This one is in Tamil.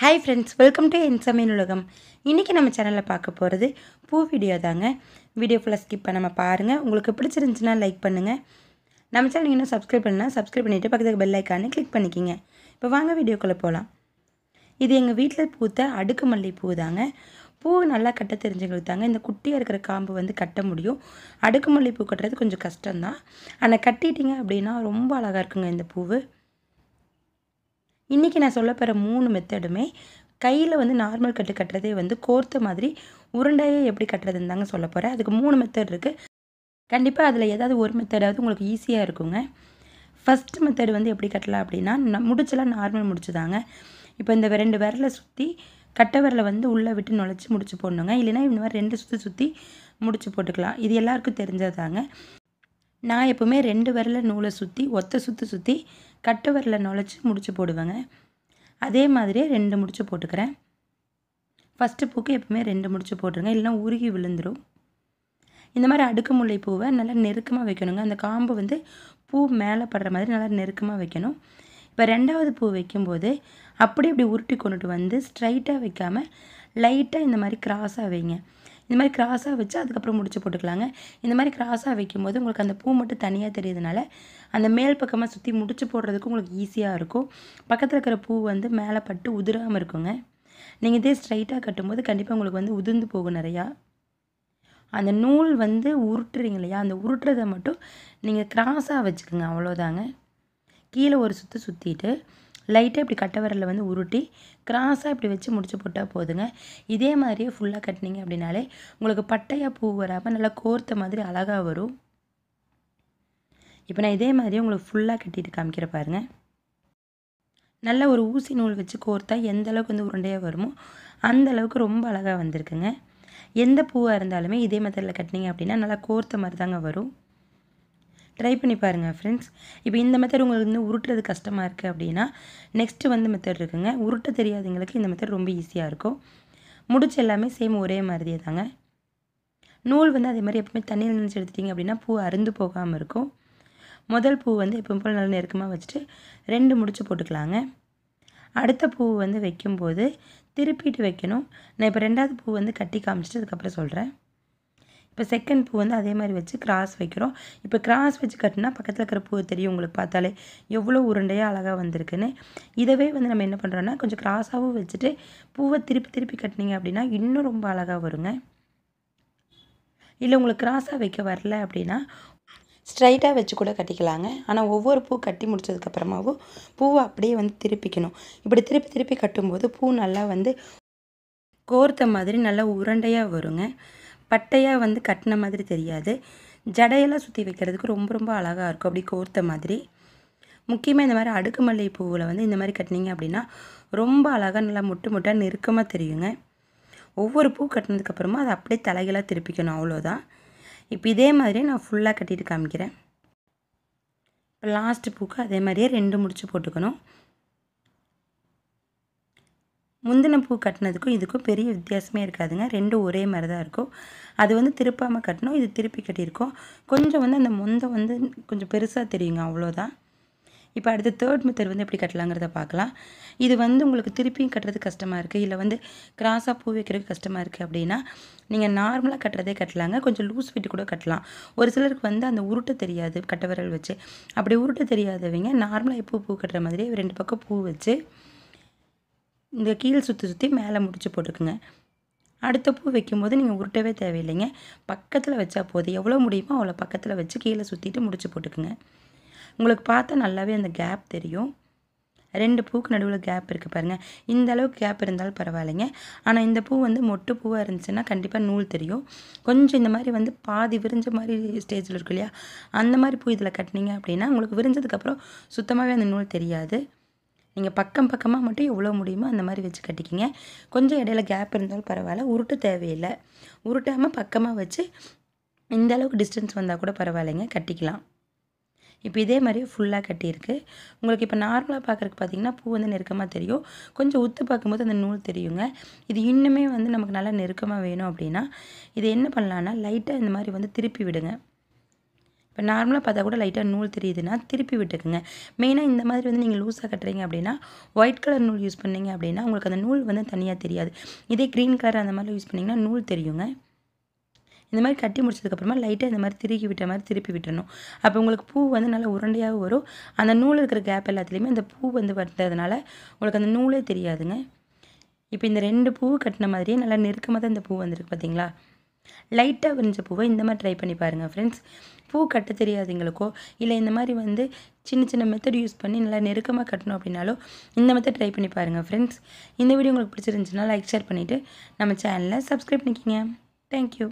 ஹாய் ஃப்ரெண்ட்ஸ் வெல்கம் டு என் சமையல் உலகம் இன்றைக்கி நம்ம சேனலில் பார்க்க போகிறது பூ வீடியோ தாங்க வீடியோ ஃபுல்லாக ஸ்கிப் பண்ணாமல் பாருங்கள் உங்களுக்கு பிடிச்சிருந்துச்சுன்னா லைக் பண்ணுங்கள் நம்ம சேனல் இன்னும் சப்ஸ்கிரைப் பண்ணால் சப்ஸ்கிரைப் பண்ணிவிட்டு பக்கத்துக்கு பெல் ஐக்கானு கிளிக் பண்ணிக்கிங்க இப்போ வாங்க வீடியோக்குள்ளே போகலாம் இது எங்கள் வீட்டில் பூத்த அடுக்கு மல்லி பூ தாங்க பூ நல்லா கட்ட தெரிஞ்சவங்களுக்கு தாங்க இந்த குட்டியாக இருக்கிற காம்பு வந்து கட்ட முடியும் மல்லி பூ கட்டுறது கொஞ்சம் கஷ்டம்தான் ஆனால் கட்டிட்டிங்க அப்படின்னா ரொம்ப அழகாக இருக்குங்க இந்த பூவு இன்றைக்கி நான் சொல்ல போகிற மூணு மெத்தடுமே கையில் வந்து நார்மல் கட்டு கட்டுறதே வந்து கோர்த்த மாதிரி உருண்டையே எப்படி கட்டுறதுன்னு தாங்க சொல்ல போகிறேன் அதுக்கு மூணு மெத்தட் இருக்குது கண்டிப்பாக அதில் ஏதாவது ஒரு மெத்தடாவது உங்களுக்கு ஈஸியாக இருக்குங்க ஃபஸ்ட்டு மெத்தடு வந்து எப்படி கட்டலாம் அப்படின்னா முடிச்செல்லாம் நார்மல் முடிச்சு தாங்க இப்போ இந்த ரெண்டு விரலை சுற்றி கட்ட விரலை வந்து உள்ளே விட்டு நுழைச்சி முடிச்சு போடணுங்க இல்லைனா இந்த மாதிரி ரெண்டு சுற்றி சுற்றி முடிச்சு போட்டுக்கலாம் இது எல்லாருக்கும் தெரிஞ்சதாங்க நான் எப்போவுமே ரெண்டு விரல நூலை சுற்றி ஒத்த சுற்றி சுற்றி கட்டு விரலை நுழைச்சி முடிச்சு போடுவேங்க அதே மாதிரியே ரெண்டு முடிச்சு போட்டுக்கிறேன் ஃபஸ்ட்டு பூக்கு எப்போவுமே ரெண்டு முடிச்சு போட்டுருங்க இல்லைனா உருகி விழுந்துடும் இந்த மாதிரி அடுக்கு முல்லை பூவை நல்லா நெருக்கமாக வைக்கணுங்க அந்த காம்பு வந்து பூ மேலே படுற மாதிரி நல்லா நெருக்கமாக வைக்கணும் இப்போ ரெண்டாவது பூ வைக்கும்போது அப்படி இப்படி உருட்டி கொண்டுட்டு வந்து ஸ்ட்ரைட்டாக வைக்காமல் லைட்டாக இந்த மாதிரி கிராஸாக வைங்க இந்த மாதிரி கிராஸாக வச்சு அதுக்கப்புறம் முடிச்சு போட்டுக்கலாங்க இந்த மாதிரி கிராஸாக வைக்கும்போது உங்களுக்கு அந்த பூ மட்டும் தனியாக தெரியுதுனால அந்த மேல் பக்கமாக சுற்றி முடிச்சு போடுறதுக்கு உங்களுக்கு ஈஸியாக இருக்கும் பக்கத்தில் இருக்கிற பூ வந்து மேலே பட்டு உதிராமல் இருக்குங்க நீங்கள் இதே ஸ்ட்ரைட்டாக கட்டும்போது கண்டிப்பாக உங்களுக்கு வந்து உதிர்ந்து போகும் நிறையா அந்த நூல் வந்து உருட்டுறீங்க இல்லையா அந்த உருட்டுறதை மட்டும் நீங்கள் கிராஸாக வச்சுக்கோங்க அவ்வளோதாங்க கீழே ஒரு சுற்று சுற்றிட்டு லைட்டாக இப்படி கட்ட விரலில் வந்து உருட்டி கிராஸாக இப்படி வச்சு முடிச்சு போட்டால் போதுங்க இதே மாதிரியே ஃபுல்லாக கட்டினீங்க அப்படின்னாலே உங்களுக்கு பட்டையாக பூ வராமல் நல்லா கோர்த்த மாதிரி அழகாக வரும் இப்போ நான் இதே மாதிரியே உங்களுக்கு ஃபுல்லாக கட்டிட்டு காமிக்கிற பாருங்கள் நல்ல ஒரு ஊசி நூல் வச்சு கோர்த்தா எந்த அளவுக்கு வந்து உருண்டையாக வருமோ அந்த அளவுக்கு ரொம்ப அழகாக வந்திருக்குங்க எந்த பூவாக இருந்தாலுமே இதே மெத்தடில் கட்டினீங்க அப்படின்னா நல்லா கோர்த்த மாதிரி தாங்க வரும் ட்ரை பண்ணி பாருங்கள் ஃப்ரெண்ட்ஸ் இப்போ இந்த மெத்தட் உங்களுக்கு வந்து உருட்டுறது கஷ்டமாக இருக்குது அப்படின்னா நெக்ஸ்ட்டு வந்து மெத்தட் இருக்குங்க உருட்ட தெரியாதவங்களுக்கு இந்த மெத்தட் ரொம்ப ஈஸியாக இருக்கும் முடிச்சு எல்லாமே சேம் ஒரே மாதிரியே தாங்க நூல் வந்து அதே மாதிரி எப்பவுமே தண்ணியில் நினச்சி எடுத்துட்டிங்க அப்படின்னா பூ அருந்து போகாமல் இருக்கும் முதல் பூ வந்து எப்போ போல் நல்ல நெருக்கமாக வச்சுட்டு ரெண்டு முடிச்சு போட்டுக்கலாங்க அடுத்த பூ வந்து வைக்கும்போது திருப்பிட்டு வைக்கணும் நான் இப்போ ரெண்டாவது பூ வந்து கட்டி காமிச்சிட்டு அதுக்கப்புறம் சொல்கிறேன் இப்போ செகண்ட் பூ வந்து அதே மாதிரி வச்சு கிராஸ் வைக்கிறோம் இப்போ கிராஸ் வச்சு கட்டினா பக்கத்தில் இருக்கிற பூ தெரியும் உங்களுக்கு பார்த்தாலே எவ்வளோ உருண்டையாக அழகாக வந்திருக்குன்னு இதவே வந்து நம்ம என்ன பண்ணுறோன்னா கொஞ்சம் கிராஸாகவும் வச்சுட்டு பூவை திருப்பி திருப்பி கட்டினீங்க அப்படின்னா இன்னும் ரொம்ப அழகாக வருங்க இல்லை உங்களுக்கு கிராஸாக வைக்க வரல அப்படின்னா ஸ்ட்ரைட்டாக வச்சு கூட கட்டிக்கலாங்க ஆனால் ஒவ்வொரு பூ கட்டி முடிச்சதுக்கப்புறமாவும் பூவை அப்படியே வந்து திருப்பிக்கணும் இப்படி திருப்பி திருப்பி கட்டும்போது பூ நல்லா வந்து கோர்த்த மாதிரி நல்லா உருண்டையாக வருங்க பட்டையாக வந்து கட்டின மாதிரி தெரியாது ஜடையெல்லாம் சுற்றி வைக்கிறதுக்கு ரொம்ப ரொம்ப அழகாக இருக்கும் அப்படி கோர்த்த மாதிரி முக்கியமாக இந்த மாதிரி அடுக்கு மல்லிகை பூவில் வந்து இந்த மாதிரி கட்டினீங்க அப்படின்னா ரொம்ப அழகாக நல்லா முட்டு முட்டாக நெருக்கமாக தெரியுங்க ஒவ்வொரு பூ கட்டினதுக்கப்புறமா அதை அப்படியே தலைகளாக திருப்பிக்கணும் அவ்வளோதான் இப்போ இதே மாதிரியே நான் ஃபுல்லாக கட்டிட்டு காமிக்கிறேன் இப்போ லாஸ்ட்டு பூக்கு அதே மாதிரியே ரெண்டு முடிச்சு போட்டுக்கணும் முந்தின பூ கட்டினதுக்கும் இதுக்கும் பெரிய வித்தியாசமே இருக்காதுங்க ரெண்டும் ஒரே மாதிரி தான் இருக்கும் அது வந்து திருப்பாமல் கட்டணும் இது திருப்பி கட்டியிருக்கோம் கொஞ்சம் வந்து அந்த முந்தை வந்து கொஞ்சம் பெருசாக தெரியுங்க அவ்வளோதான் இப்போ அடுத்த தேர்ட் மெத்தட் வந்து எப்படி கட்டலாங்கிறத பார்க்கலாம் இது வந்து உங்களுக்கு திருப்பியும் கட்டுறது கஷ்டமாக இருக்குது இல்லை வந்து கிராஸாக பூ வைக்கிறதுக்கு கஷ்டமாக இருக்குது அப்படின்னா நீங்கள் நார்மலாக கட்டுறதே கட்டலாங்க கொஞ்சம் லூஸ் ஃபிட்டு கூட கட்டலாம் ஒரு சிலருக்கு வந்து அந்த உருட்டை தெரியாது கட்டவரல் வச்சு அப்படி உருட்டை தெரியாதவங்க நார்மலாக எப்போ பூ கட்டுற மாதிரி ரெண்டு பக்கம் பூ வச்சு இந்த கீழ் சுற்றி சுற்றி மேலே முடிச்சு போட்டுக்குங்க அடுத்த பூ வைக்கும்போது நீங்கள் உருட்டவே தேவையில்லைங்க பக்கத்தில் வச்சா போதும் எவ்வளோ முடியுமோ அவ்வளோ பக்கத்தில் வச்சு கீழே சுற்றிட்டு முடிச்சு போட்டுக்குங்க உங்களுக்கு பார்த்தா நல்லாவே அந்த கேப் தெரியும் ரெண்டு பூக்கு நடுவில் கேப் இருக்குது பாருங்கள் இந்த அளவுக்கு கேப் இருந்தாலும் பரவாயில்லைங்க ஆனால் இந்த பூ வந்து மொட்டு பூவாக இருந்துச்சுன்னா கண்டிப்பாக நூல் தெரியும் கொஞ்சம் இந்த மாதிரி வந்து பாதி விரிஞ்ச மாதிரி ஸ்டேஜில் இருக்கு இல்லையா அந்த மாதிரி பூ இதில் கட்டினீங்க அப்படின்னா உங்களுக்கு விரிஞ்சதுக்கப்புறம் சுத்தமாகவே அந்த நூல் தெரியாது நீங்கள் பக்கம் பக்கமாக மட்டும் எவ்வளோ முடியுமோ அந்த மாதிரி வச்சு கட்டிக்கிங்க கொஞ்சம் இடையில கேப் இருந்தாலும் பரவாயில்ல உருட்டு தேவையில்லை உருட்டாமல் பக்கமாக வச்சு இந்த அளவுக்கு டிஸ்டன்ஸ் வந்தால் கூட பரவாயில்லைங்க கட்டிக்கலாம் இப்போ இதே மாதிரி ஃபுல்லாக கட்டியிருக்கு உங்களுக்கு இப்போ நார்மலாக பார்க்குறக்கு பார்த்தீங்கன்னா பூ வந்து நெருக்கமாக தெரியும் கொஞ்சம் உத்து பார்க்கும்போது அந்த நூல் தெரியுங்க இது இன்னுமே வந்து நமக்கு நல்லா நெருக்கமாக வேணும் அப்படின்னா இது என்ன பண்ணலான்னா லைட்டாக இந்த மாதிரி வந்து திருப்பி விடுங்க இப்போ நார்மலாக பார்த்தா கூட லைட்டாக நூல் தெரியுதுன்னா திருப்பி விட்டுக்குங்க மெயினாக இந்த மாதிரி வந்து நீங்கள் லூஸாக கட்டுறீங்க அப்படின்னா ஒயிட் கலர் நூல் யூஸ் பண்ணிங்க அப்படின்னா உங்களுக்கு அந்த நூல் வந்து தனியாக தெரியாது இதே க்ரீன் கலர் அந்த மாதிரி யூஸ் பண்ணிங்கன்னா நூல் தெரியுங்க இந்த மாதிரி கட்டி முடிச்சதுக்கப்புறமா லைட்டாக இந்த மாதிரி திருக்கி விட்ட மாதிரி திருப்பி விட்டணும் அப்போ உங்களுக்கு பூ வந்து நல்லா உருண்டையாக வரும் அந்த நூல் இருக்கிற கேப் எல்லாத்துலேயுமே அந்த பூ வந்து வந்ததுனால உங்களுக்கு அந்த நூலே தெரியாதுங்க இப்போ இந்த ரெண்டு பூ கட்டின மாதிரியே நல்லா நெருக்கமாக தான் இந்த பூ வந்திருக்கு பார்த்தீங்களா லைட்டாக விரிஞ்ச பூவை இந்த மாதிரி ட்ரை பண்ணி பாருங்கள் ஃப்ரெண்ட்ஸ் பூ கட்ட தெரியாதவங்களுக்கோ இல்லை இந்த மாதிரி வந்து சின்ன சின்ன மெத்தட் யூஸ் பண்ணி நல்லா நெருக்கமாக கட்டணும் அப்படின்னாலோ இந்த மெத்தட் ட்ரை பண்ணி பாருங்கள் ஃப்ரெண்ட்ஸ் இந்த வீடியோ உங்களுக்கு பிடிச்சிருந்துச்சுன்னா லைக் ஷேர் பண்ணிவிட்டு நம்ம சேனலில் சப்ஸ்கிரைப் பண்ணிக்கிங்க தேங்க்யூ